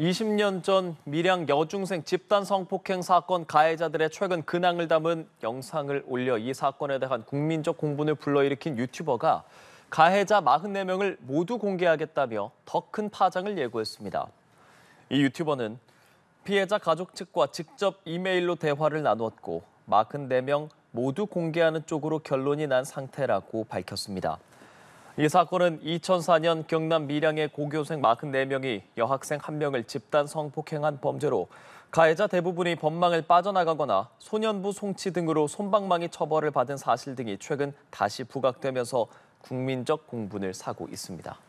20년 전 밀양 여중생 집단 성폭행 사건 가해자들의 최근 근황을 담은 영상을 올려 이 사건에 대한 국민적 공분을 불러일으킨 유튜버가 가해자 44명을 모두 공개하겠다며 더 큰 파장을 예고했습니다. 이 유튜버는 피해자 가족 측과 직접 이메일로 대화를 나누었고 44명 모두 공개하는 쪽으로 결론이 난 상태라고 밝혔습니다. 이 사건은 2004년 경남 밀양의 고교생 44명이 여학생 1명을 집단 성폭행한 범죄로 가해자 대부분이 법망을 빠져나가거나 소년부 송치 등으로 손방망이 처벌을 받은 사실 등이 최근 다시 부각되면서 국민적 공분을 사고 있습니다.